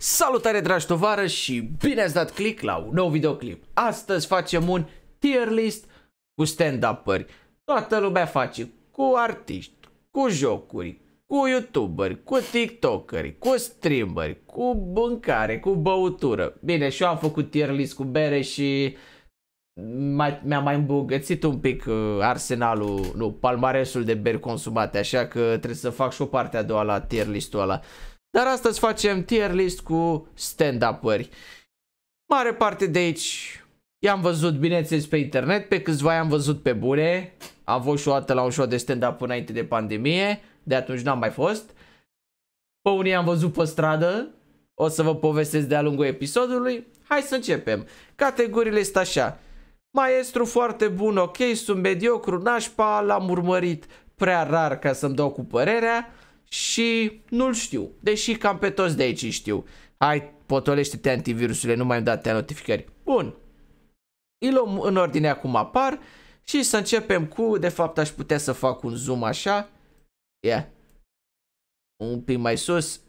Salutare dragi tovară și bine ați dat click la un nou videoclip. Astăzi facem un tier list cu stand-up-uri. Toată lumea face cu artiști, cu jocuri, cu youtuberi, cu tiktokeri, cu streameri, cu bâncare, cu băutură. Bine, și eu am făcut tier list cu bere și mi-a mai îmbogățit un pic uh, arsenalul, nu, palmaresul de beri consumate, așa că trebuie să fac și o parte a doua la tier listul ăla. Dar astăzi facem tier list cu stand-up-uri. Mare parte de aici i-am văzut, bineînțeles, pe internet, pe câțiva i-am văzut pe bune. Am fost și o dată la un show de stand-up înainte de pandemie, de atunci n-am mai fost. Pe unii am văzut pe stradă, o să vă povestesc de-a lungul episodului. Hai să începem. Categoriile sunt așa. Maestru foarte bun, ok, sunt mediocru, nașpa, l-am urmărit prea rar ca să-mi dau cu părerea și nu-l știu, deși cam pe toți de aici știu. Hai, potolește-te antivirusurile, nu mai îmi date notificări. Bun. Îi luăm în ordine acum apar și să începem cu, de fapt aș putea să fac un zoom așa. Yeah. Un pic mai sus.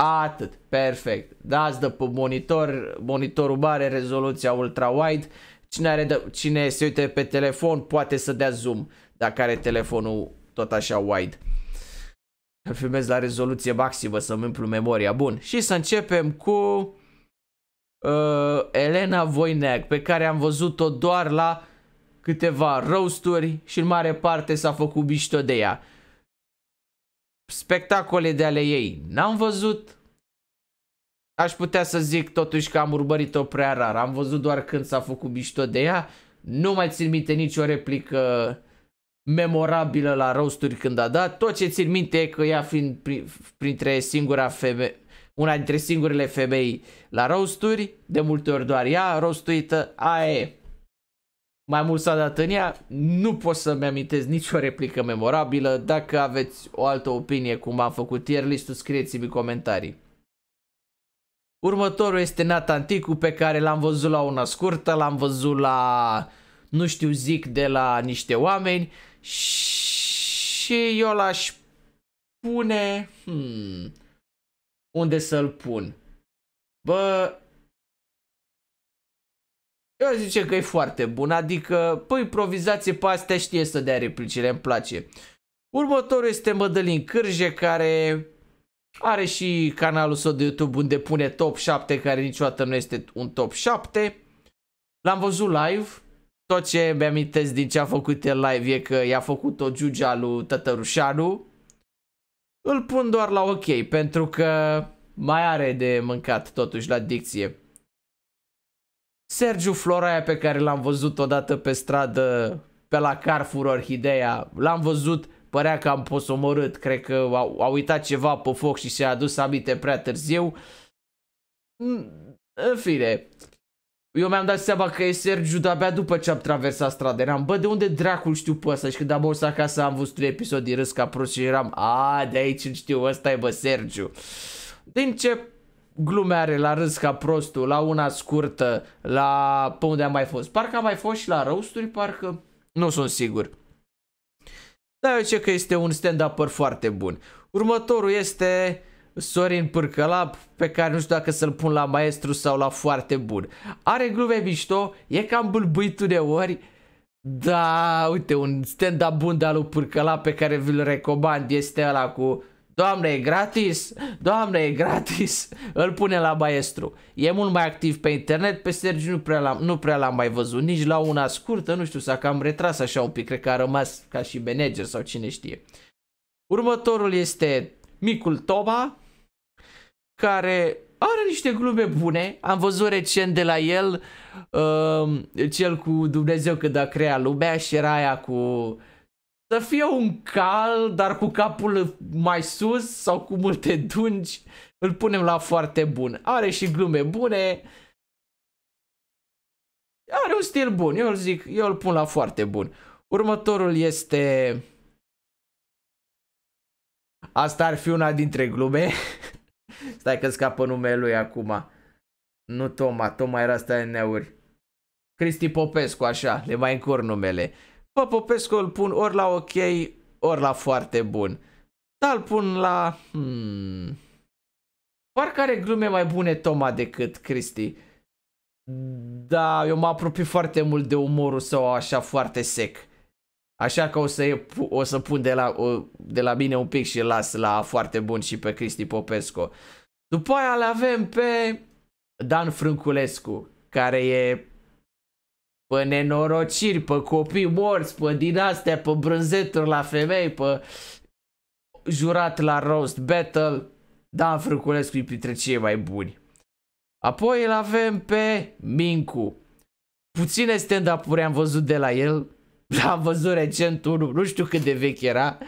Atât, perfect. Dați de pe monitor, monitorul mare, rezoluția ultra-wide. Cine, are de, cine se uite pe telefon poate să dea zoom dacă are telefonul tot așa wide. Îl filmez la rezoluție maximă să-mi împlu memoria. Bun, și să începem cu uh, Elena Voineag, pe care am văzut-o doar la câteva roasturi și în mare parte s-a făcut bișto de ea. Spectacole de ale ei n-am văzut. Aș putea să zic totuși că am urmărit-o prea rar. Am văzut doar când s-a făcut bișto de ea. Nu mai țin minte nicio replică memorabilă la roasturi când a dat. Tot ce țin minte e că ea fiind printre singura femeie, una dintre singurele femei la roasturi, de multe ori doar ea rostuită, aia e. Mai mult s-a dat în ea, nu pot să-mi amintesc nicio replică memorabilă. Dacă aveți o altă opinie cum am făcut tier list scrieți-mi comentarii. Următorul este Ticu pe care l-am văzut la una scurtă, l-am văzut la nu știu zic de la niște oameni și eu l-aș pune... Hmm, unde să-l pun? Bă, eu zice că e foarte bun, adică, păi, improvizație pe astea știe să dea replicile, îmi place. Următorul este Mădălin Cârje, care are și canalul său de YouTube unde pune top 7, care niciodată nu este un top 7. L-am văzut live, tot ce mi-amintesc din ce a făcut el live e că i-a făcut o giugea lui Tătărușanu. Îl pun doar la ok, pentru că mai are de mâncat totuși la dicție. Sergiu Floraia pe care l-am văzut odată pe stradă, pe la Carrefour Orhideea, l-am văzut, părea că am posomorât, cred că a, a uitat ceva pe foc și s-a adus aminte prea târziu. În fine, eu mi-am dat seama că e Sergiu de-abia după ce am traversat strada. Eram, bă, de unde dracul știu pe ăsta? Și când am ajuns acasă am văzut un episod din râs ca prost și eram, a, de aici îl știu, ăsta e bă, Sergiu. Din ce glume are la râs ca prostul, la una scurtă, la pe unde am mai fost? Parcă am mai fost și la răusturi, parcă nu sunt sigur. Dar eu ce că este un stand-upper foarte bun. Următorul este Sorin Pârcălap pe care nu știu dacă să-l pun la maestru sau la foarte bun. Are glume mișto, e cam bâlbuit uneori, da, uite, un stand-up bun de-a lui Pârcălap pe care vi-l recomand este ăla cu Doamne, e gratis! Doamne, e gratis! Îl pune la maestru. E mult mai activ pe internet, pe Sergiu nu prea, l-am, nu prea l-am mai văzut, nici la una scurtă, nu știu, s-a cam retras așa un pic, cred că a rămas ca și manager sau cine știe. Următorul este Micul toba care are niște glume bune. Am văzut recent de la el uh, cel cu Dumnezeu când a creat lumea și era aia cu să fie un cal, dar cu capul mai sus sau cu multe dungi. Îl punem la foarte bun. Are și glume bune. Are un stil bun. Eu îl zic, eu îl pun la foarte bun. Următorul este... Asta ar fi una dintre glume. Stai că scapă numele lui acum. Nu Toma, Toma era asta în neuri. Cristi Popescu, așa, le mai încur numele. Pă, Popescu îl pun ori la ok, ori la foarte bun. Dar îl pun la... Hmm. Parcă are glume mai bune Toma decât Cristi. Da, eu mă apropii foarte mult de umorul său așa foarte sec. Așa că o să, o să pun de la, de la bine un pic și las la foarte bun și pe Cristi Popescu. După aia le avem pe Dan Frânculescu, care e pe nenorociri, pe copii morți, pe din astea, pe brânzeturi la femei, pe jurat la roast battle. Dan Frânculescu e printre cei mai buni. Apoi îl avem pe Mincu. Puține stand-up-uri am văzut de la el, Am văzut recent unul, nu știu cât de vechi era,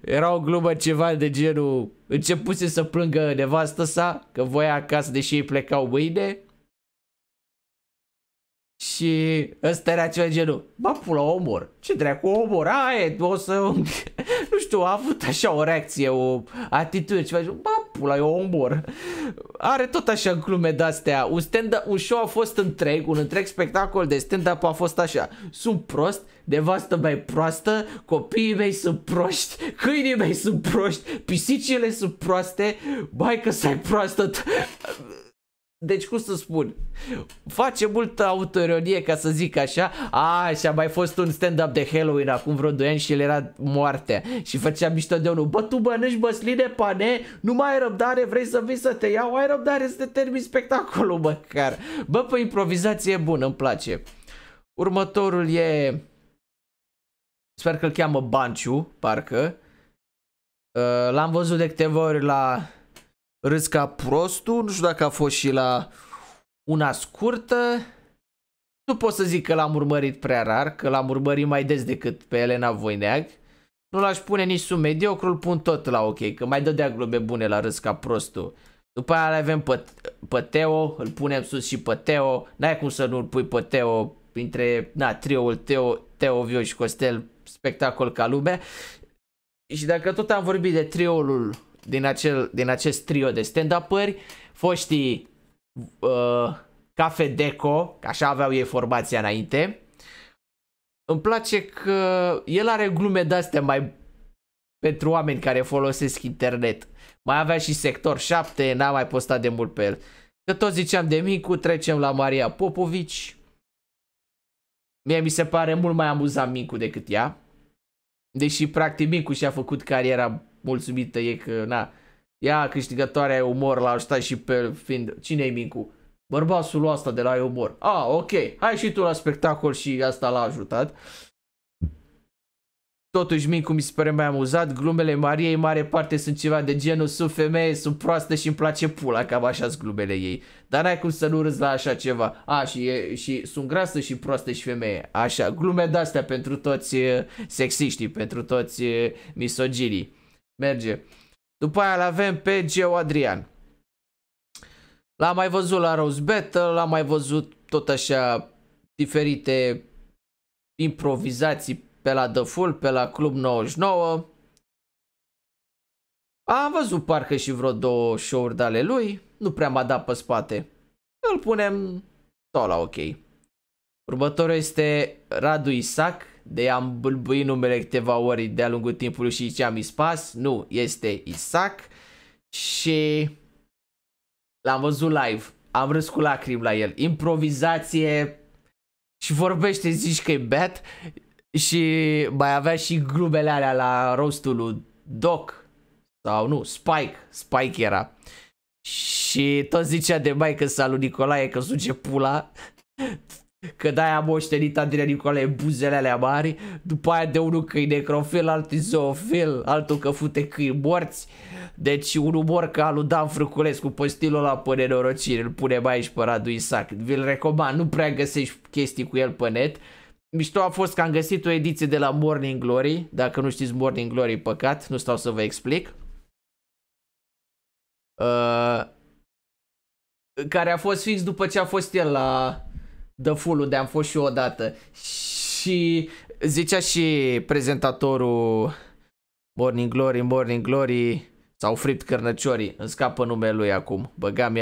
era o glumă ceva de genul, începuse să plângă nevastă sa, că voia acasă deși ei plecau mâine. Și ăsta era ceva genul, Bă, pula omor, ce dracu omor, aia o să, nu știu, a avut așa o reacție, o atitudine, ceva genul, ba pula, eu omor. Are tot așa glume de-astea, un, un show a fost întreg, un întreg spectacol de stand-up a fost așa, sunt prost, Nevastă mai proastă, copiii mei sunt proști, câinii mei sunt proști, pisicile sunt proaste, că să ai proastă. Deci cum să spun, face multă autoironie ca să zic așa A, și a mai fost un stand-up de Halloween acum vreo 2 ani și el era moarte Și făcea mișto de unul Bă, tu mănânci măsline, pane, nu mai ai răbdare, vrei să vii să te iau? Ai răbdare să te termin spectacolul măcar Bă, pe improvizație bună, îmi place Următorul e Sper că îl cheamă Banciu, parcă. Uh, l-am văzut de câteva ori la Râsca Prostu, nu știu dacă a fost și la una scurtă. Nu pot să zic că l-am urmărit prea rar, că l-am urmărit mai des decât pe Elena Voineag. Nu l-aș pune nici sub mediocru, îl pun tot la ok, că mai dădea globe bune la Râsca Prostu. După aia avem pe, pe Teo, îl punem sus și pe Teo. N-ai cum să nu-l pui pe Teo printre, na, trioul Teo, Teo, Vio și Costel spectacol ca lumea. Și dacă tot am vorbit de trioul din, acel, din acest trio de stand up uri foștii uh, Cafe Deco, așa aveau ei formația înainte, îmi place că el are glume de-astea mai pentru oameni care folosesc internet. Mai avea și sector 7, n-am mai postat de mult pe el. Că tot ziceam de Micu, trecem la Maria Popovici. Mie mi se pare mult mai amuzant Micu decât ea. Deși practic Micu și-a făcut cariera mulțumită, e că, na, ea câștigătoarea umor l-a ajutat și pe fiind, cine e Micu? Bărbasul ăsta de la umor. Ah, ok, hai și tu la spectacol și asta l-a ajutat. Uh, Totuși, Mincu mi se pare mai amuzat, glumele Mariei mare parte sunt ceva de genul Sunt femeie, sunt proastă și îmi place pula, cam așa sunt glumele ei Dar n-ai cum să nu râzi la așa ceva A, și, e, și sunt grasă și proastă și femeie Așa, glume de-astea pentru toți sexiștii, pentru toți misoginii Merge După aia l-avem pe Geo Adrian L-am mai văzut la Rose Battle, l-am mai văzut tot așa diferite improvizații pe la The Full, pe la Club 99. Am văzut parcă și vreo două show-uri de ale lui, nu prea m-a dat pe spate. Îl punem tot la ok. Următorul este Radu Isac, de am bâlbuit numele câteva ori de-a lungul timpului și ci-am Ispas, nu, este Isac și l-am văzut live, am râs cu lacrimi la el, improvizație și vorbește, zici că e bad, și mai avea și glumele alea la rostul lui Doc sau nu, Spike, Spike era. Și tot zicea de maică sa lui Nicolae că suge pula, că de-aia a moștenit Andrei Nicolae buzele alea mari, după aia de unul că e necrofil, altul e zoofil, altul că fute câini morți. Deci un umor ca lui Dan Frăculescu pe stilul ăla pe nenorocire, îl mai aici pe Radu Isac. Vi-l recomand, nu prea găsești chestii cu el pe net, Mișto a fost că am găsit o ediție de la Morning Glory. Dacă nu știți Morning Glory, păcat, nu stau să vă explic. Uh, care a fost fix după ce a fost el la The Full, unde am fost și eu odată. Și zicea și prezentatorul Morning Glory, Morning Glory, sau Fript Cărnăciorii, îmi scapă numele lui acum, Băgam mi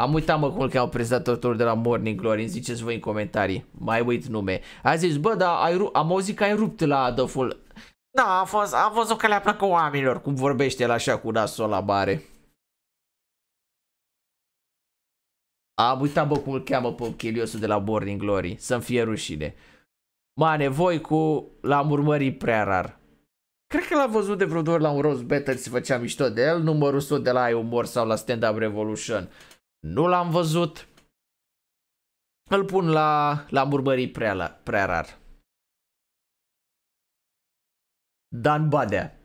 am uitat mă cum că am prezentatorul de la Morning Glory, îmi ziceți voi în comentarii, mai uit nume. A zis, bă, dar ai am auzit că ai rupt la Fall. Da, a fost, am văzut că le-a plăcut oamenilor cum vorbește el așa cu nasul la mare. Am uitat bă cum îl cheamă pe Chiliosul de la Morning Glory, să-mi fie rușine. Mane, voi cu l-am urmărit prea rar. Cred că l-am văzut de vreo două ori la un roast battle să făcea mișto de el, numărul 100 de la ai umor sau la stand-up revolution nu l-am văzut. Îl pun la, la murmării prea, la, prea rar. Dan Badea.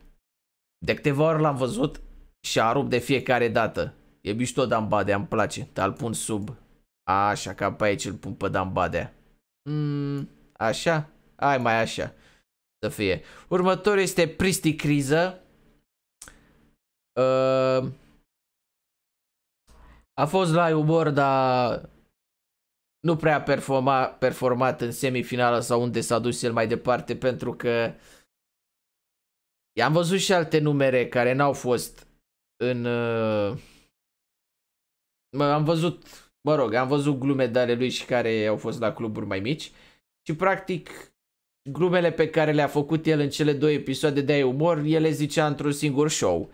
De câteva ori l-am văzut și a rupt de fiecare dată. E mișto Dan Badea, îmi place, dar îl pun sub. Așa, ca pe aici îl pun pe Dan Badea. Mm, așa? Ai mai așa. Să fie. Următorul este Pristi Criză. Uh, a fost la iubor dar nu prea performa, performat în semifinală sau unde s-a dus el mai departe pentru că i-am văzut și alte numere care n-au fost în... Uh, am văzut, mă rog, am văzut glume de ale lui și care au fost la cluburi mai mici și practic glumele pe care le-a făcut el în cele două episoade de Umor, el le zicea într-un singur show. Uh,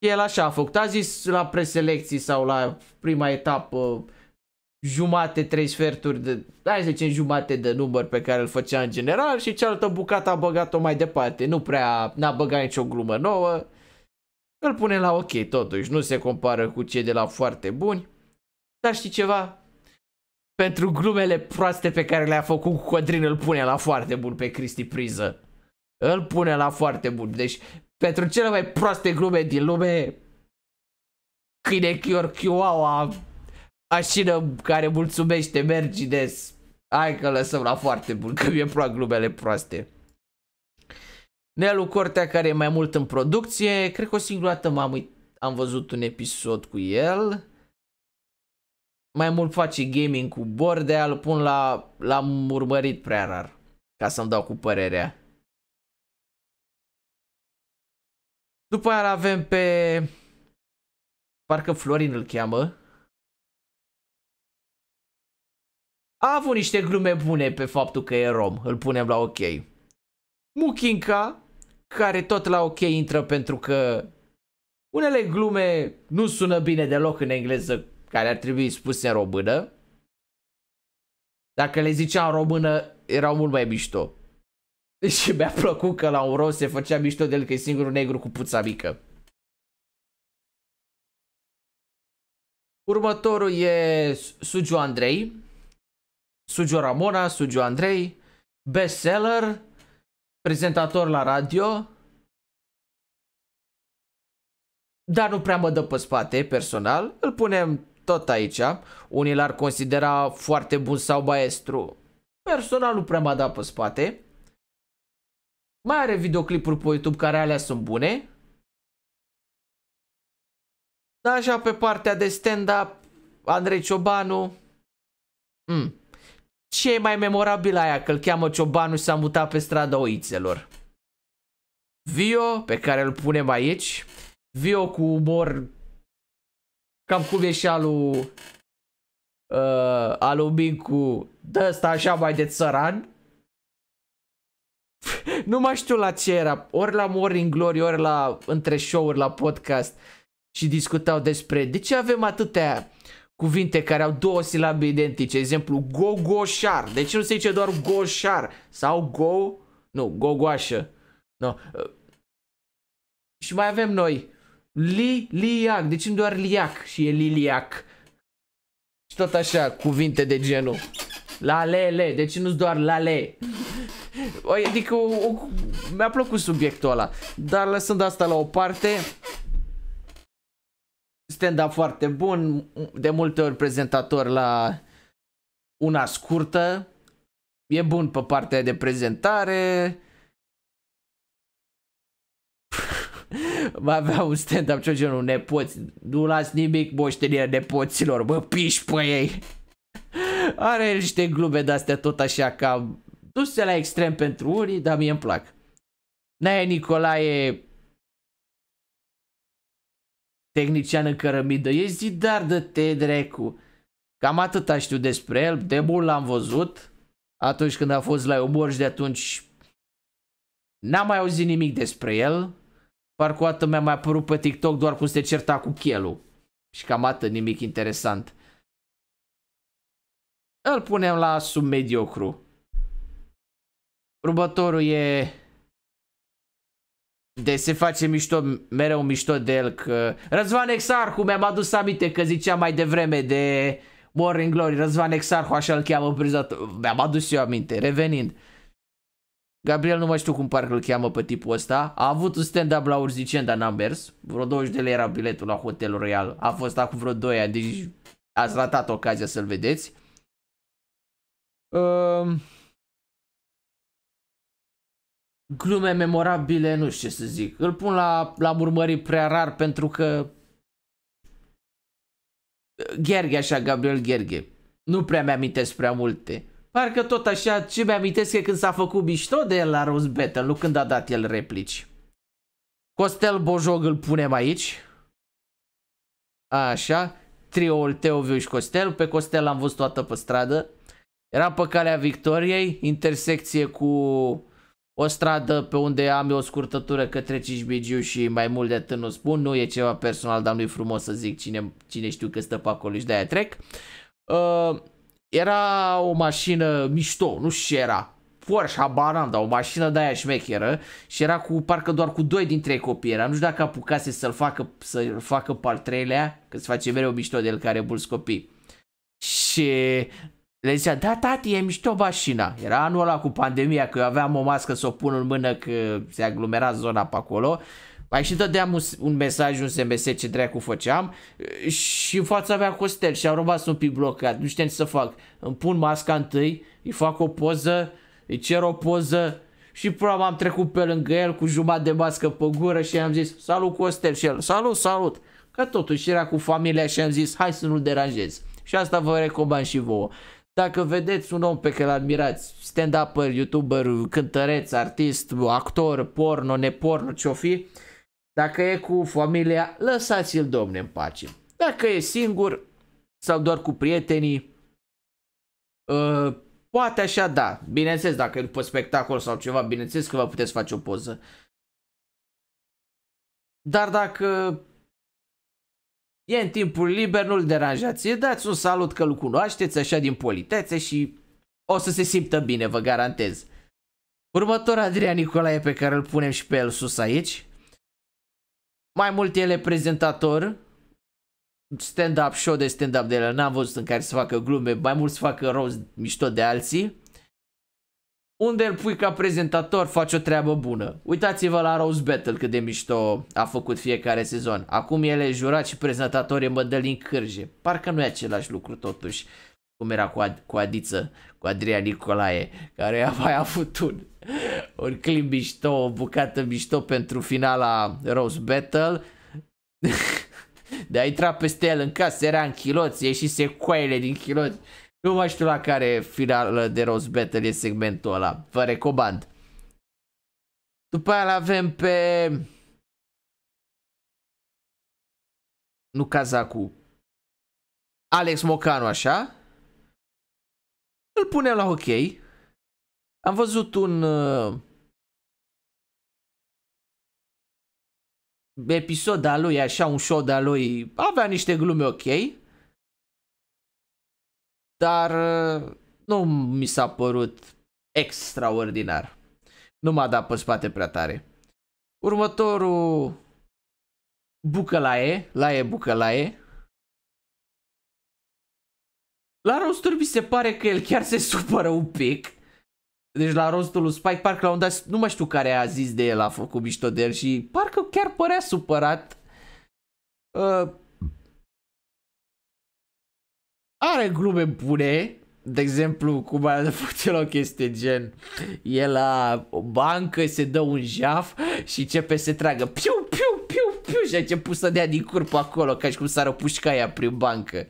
el așa a făcut, a zis la preselecții sau la prima etapă jumate, trei sferturi de, hai să zicem jumate de număr pe care îl făcea în general și cealaltă bucată a băgat-o mai departe, nu prea n-a băgat nicio glumă nouă, îl pune la ok totuși, nu se compară cu cei de la foarte buni, dar știi ceva? Pentru glumele proaste pe care le-a făcut cu Codrin îl pune la foarte bun pe Cristi Priză. Îl pune la foarte bun. Deci, pentru cele mai proaste glume din lume, câine Chior Chihuahua, care mulțumește mergi des. Hai că lăsăm la foarte bun, că mi-e plac glumele proaste. Nelu Cortea care e mai mult în producție, cred că o singură dată am am văzut un episod cu el. Mai mult face gaming cu Bordea, îl pun la, l-am urmărit prea rar, ca să-mi dau cu părerea. După aia avem pe... Parcă Florin îl cheamă. A avut niște glume bune pe faptul că e rom. Îl punem la ok. Mukinka, care tot la ok intră pentru că unele glume nu sună bine deloc în engleză, care ar trebui spuse în română. Dacă le ziceam în română, erau mult mai mișto. Și mi-a plăcut că la un rost se făcea mișto de el că e singurul negru cu puța mică. Următorul e Sugiu Andrei. Sugiu Ramona, Sugiu Andrei. Bestseller, prezentator la radio. Dar nu prea mă dă pe spate personal. Îl punem tot aici. Unii l-ar considera foarte bun sau maestru. Personal nu prea mă dă pe spate. Mai are videoclipuri pe YouTube care alea sunt bune. Da, așa pe partea de stand-up, Andrei Ciobanu. Mm. Ce e mai memorabil aia că îl cheamă Ciobanu și s-a mutat pe strada oițelor? Vio, pe care îl punem aici. Vio cu umor cam cum e și alu uh, alu Mincu, de ăsta așa mai de țăran. nu mai știu la ce era, ori la Morning Glory, ori la între show-uri, la podcast și discutau despre de ce avem atâtea cuvinte care au două silabe identice, exemplu gogoșar, de ce nu se zice doar goșar sau go, nu, gogoașă, no. Și mai avem noi li-liac, de ce nu doar liac și e liliac? Și tot așa, cuvinte de genul. La le, le, de ce nu doar la le? Păi, adică o, o, mi-a plăcut subiectul ăla. Dar lăsând asta la o parte, stand-up foarte bun, de multe ori prezentator la una scurtă, e bun pe partea de prezentare. va avea un stand-up ce genul nepoți, nu las nimic moștenirea nepoților, bă, piși pe ei. Are niște glume de-astea tot așa ca duse la extrem pentru unii, dar mie îmi plac. Naia Nicolae tehnician în cărămidă, e zidar de te drecu. Cam atâta știu despre el, de mult l-am văzut atunci când a fost la umor și de atunci n-am mai auzit nimic despre el. Parcă o dată mi-a mai apărut pe TikTok doar cum se certa cu Chelu. Și cam atât, nimic interesant. Îl punem la submediocru. Următorul e... De se face mișto, mereu mișto de el că... Răzvan Exarhu, mi-am adus aminte că zicea mai devreme de Morning Glory, Răzvan Exarhu, așa îl cheamă prezentator. Mi-am adus eu aminte, revenind. Gabriel nu mai știu cum parcă îl cheamă pe tipul ăsta. A avut un stand-up la Urzicen, dar n-am mers. Vreo 20 de lei era biletul la Hotelul Real. A fost acum vreo 2 ani, deci ați ratat ocazia să-l vedeți. uh glume memorabile, nu știu ce să zic. Îl pun la, la urmări prea rar pentru că Gherghe așa, Gabriel Gherghe. Nu prea mi-amintesc prea multe. Parcă tot așa, ce mi-amintesc e când s-a făcut mișto de el la Rose Battle, nu când a dat el replici. Costel Bojog îl punem aici. Așa, trioul Teoviu și Costel. Pe Costel l-am văzut toată pe stradă. Era pe calea victoriei, intersecție cu o stradă pe unde am eu o scurtătură către Cisbegiu și mai mult de atât nu spun, nu e ceva personal, dar nu-i frumos să zic cine, cine știu că stă pe acolo și de-aia trec. Uh, era o mașină mișto, nu știu ce era, Porsche, habar dar o mașină de aia șmecheră și era cu, parcă doar cu doi dintre ei copii era. Nu știu dacă apucase să-l facă, să facă pe al treilea, că se face mereu mișto de el care bulți copii. Și le zicea, da tati, e mișto mașina. Era anul ăla cu pandemia, că eu aveam o mască să o pun în mână, că se aglomera zona pe acolo. Mai și dădeam un, un mesaj, un SMS ce dracu făceam și în fața mea Costel și am rămas un pic blocat, nu știam ce să fac. Îmi pun masca întâi, îi fac o poză, îi cer o poză și probabil am trecut pe lângă el cu jumătate de mască pe gură și am zis salut Costel și el salut, salut. Că totuși era cu familia și am zis hai să nu-l deranjez. Și asta vă recomand și vouă. Dacă vedeți un om pe care îl admirați, stand-upper, youtuber, cântăreț, artist, actor, porno, neporno, ce-o fi, dacă e cu familia, lăsați-l domne în pace. Dacă e singur sau doar cu prietenii, uh, poate așa da. Bineînțeles, dacă e după spectacol sau ceva, bineînțeles că vă puteți face o poză. Dar dacă E în timpul liber, nu-l deranjați, îi dați un salut că-l cunoașteți așa din politețe și o să se simtă bine, vă garantez. Următor Adrian Nicolae pe care îl punem și pe el sus aici. Mai mult el e prezentator, stand-up show de stand-up de el, n-am văzut în care să facă glume, mai mult să facă rost mișto de alții unde îl pui ca prezentator, faci o treabă bună. Uitați-vă la Rose Battle cât de mișto a făcut fiecare sezon. Acum el e jurat și prezentator e Mădălin Cârje. Parcă nu e același lucru totuși. Cum era cu, Ad cu Adiță, cu Adrian Nicolae, care a mai avut un, un clip mișto, o bucată mișto pentru finala Rose Battle. de a intra peste el în casă, era în chiloți, ieșise coaile din chiloți. Nu mai știu la care finală de Rose Battle e segmentul ăla. Vă recomand. După aia avem pe... Nu Cazacu. Alex Mocanu, așa. Îl punem la ok. Am văzut un... Uh, episod al lui, așa, un show de al lui, avea niște glume ok dar nu mi s-a părut extraordinar. Nu m-a dat pe spate prea tare. Următorul Bucălaie, Laie Bucălaie. La rostul mi se pare că el chiar se supără un pic. Deci la rostul lui Spike parcă la un dat, nu mai știu care a zis de el, a făcut mișto de el și parcă chiar părea supărat. Uh, are glume bune, de exemplu, cum a făcut el o chestie gen E la o bancă, se dă un jaf și începe să tragă Piu, piu, piu, piu și a început să dea din curpă acolo Ca și cum s-ar opușca ea prin bancă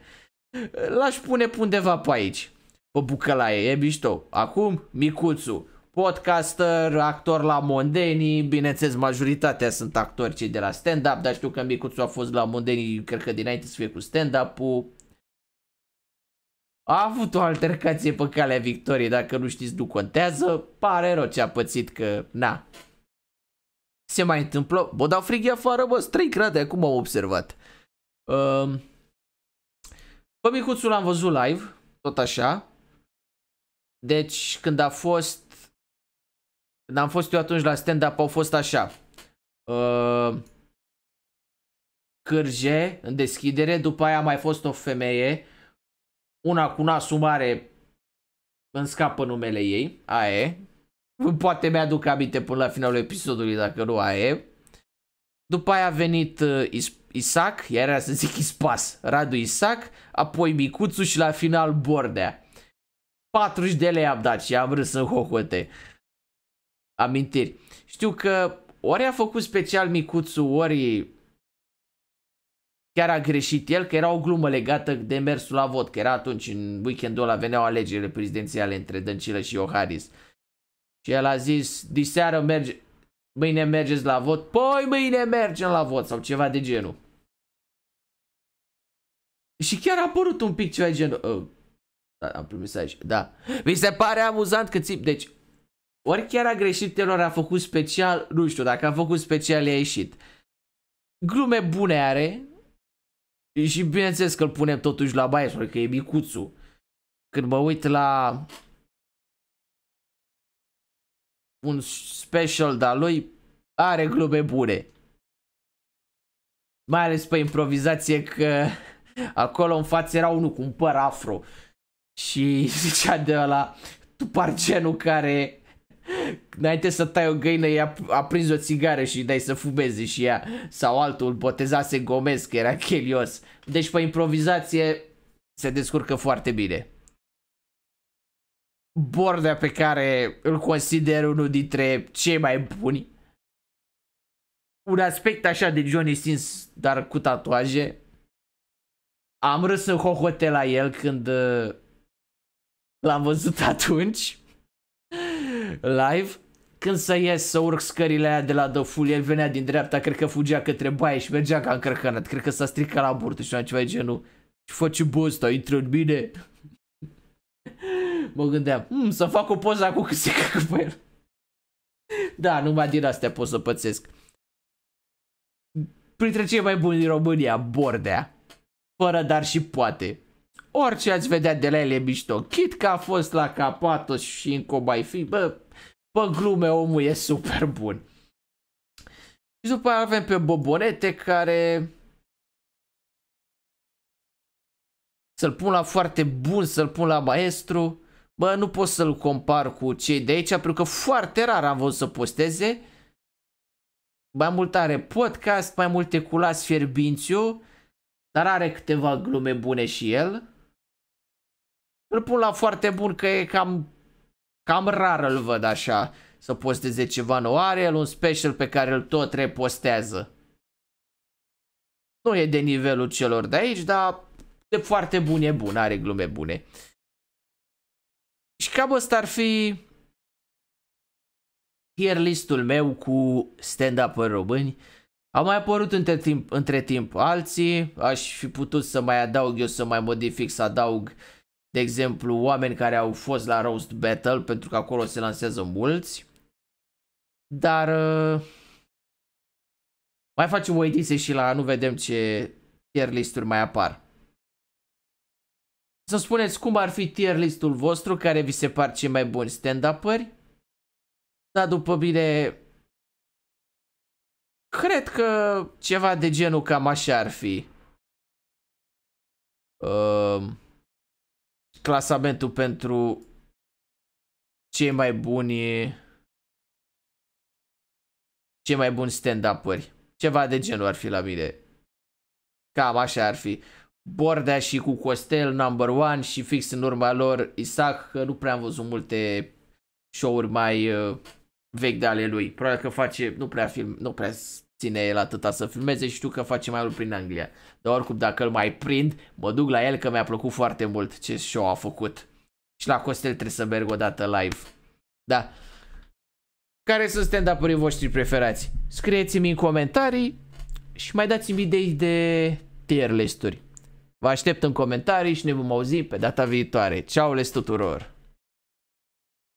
L-aș pune undeva pe aici Pe bucălaie, e mișto Acum, micuțu podcaster, actor la Mondeni, bineînțeles majoritatea sunt actori cei de la stand-up, dar știu că Micuțu a fost la Mondeni, cred că dinainte să fie cu stand-up-ul, a avut o altercație pe calea victoriei, dacă nu știți, nu contează. Pare rău ce a pățit că, na. Se mai întâmplă, bă, dau frig afară, bă, 3 grade, acum am observat. Uh, micuțul l-am văzut live, tot așa. Deci, când a fost, când am fost eu atunci la stand-up, au fost așa. Uh, cârje în deschidere, după aia a mai fost o femeie una cu nasul mare îmi scapă numele ei, aia e. Poate mi-aduc aminte până la finalul episodului, dacă nu, aia e. După aia a venit uh, Is Isaac, iar era să zic Ispas, Radu Isaac, apoi Micuțu și la final Bordea. 40 de lei am dat și am râs în hohote. Amintiri. Știu că ori a făcut special Micuțu, ori chiar a greșit el, că era o glumă legată de mersul la vot, că era atunci în weekendul ăla veneau alegerile prezidențiale între Dăncilă și Iohannis. Și el a zis, diseară merge, mâine mergeți la vot, poi mâine mergem la vot sau ceva de genul. Și chiar a apărut un pic ceva de genul, oh, da, am primit mesaj, da. Vi se pare amuzant că țip, deci ori chiar a greșit el, ori a făcut special, nu știu, dacă a făcut special i-a ieșit. Glume bune are, și bineînțeles că îl punem totuși la baie, pentru că e micuțul. Când mă uit la un special de-a lui, are glume bune. Mai ales pe improvizație că acolo în față era unul cu un păr afro. Și zicea de la tu parcenul care Înainte să tai o găină, i-a aprins o țigară și dai să fumeze și ea. Sau altul botezase Gomez, că era chelios. Deci pe improvizație se descurcă foarte bine. Bordea pe care îl consider unul dintre cei mai buni. Un aspect așa de Johnny Sins, dar cu tatuaje. Am râs în hohote la el când uh, l-am văzut atunci live când să ies să urc scările aia de la The Fool, el venea din dreapta, cred că fugea către baie și mergea ca încărcanat, cred că s-a stricat la burtă și ceva de genul. Și face bă ăsta, intră în mine. mă gândeam, hm, să fac o poză acum cât se cacă pe el. da, numai din astea pot să pățesc. Printre cei mai buni din România, Bordea. Fără dar și poate. Orice ați vedea de la ele mișto. Chit că a fost la Capatos și în Cobai fi, bă, bă, glume, omul e super bun. Și după aia avem pe Bobonete care... Să-l pun la foarte bun, să-l pun la maestru. Bă, nu pot să-l compar cu cei de aici, pentru că foarte rar am văzut să posteze. Mai mult are podcast, mai multe culas fierbințiu dar are câteva glume bune și el. Îl pun la foarte bun că e cam, cam rar îl văd așa să posteze ceva nou. Are el un special pe care îl tot repostează. Nu e de nivelul celor de aici, dar de foarte bun e bun, are glume bune. Și cam ăsta ar fi tier listul meu cu stand-up români. Au mai apărut între timp, între timp alții, aș fi putut să mai adaug eu, să mai modific, să adaug, de exemplu, oameni care au fost la Roast Battle, pentru că acolo se lansează mulți. Dar uh, mai facem o ediție și la nu vedem ce tier listuri mai apar. Să spuneți cum ar fi tier listul vostru, care vi se par cei mai buni stand-up-uri. Da, după bine, Cred că ceva de genul cam așa ar fi. Uh, clasamentul pentru cei mai buni cei mai buni stand-up-uri. Ceva de genul ar fi la mine. Cam așa ar fi. Bordea și cu Costel number one și fix în urma lor Isaac, că nu prea am văzut multe show-uri mai uh, vechi de ale lui. Probabil că face, nu prea, film, nu prea ține el atâta să filmeze, știu că face mai mult prin Anglia. Dar oricum, dacă îl mai prind, mă duc la el că mi-a plăcut foarte mult ce show a făcut. Și la Costel trebuie să merg o dată live. Da. Care sunt stand up voștri preferați? Scrieți-mi în comentarii și mai dați-mi idei de tier list-uri. Vă aștept în comentarii și ne vom auzi pe data viitoare. Ceau les tuturor!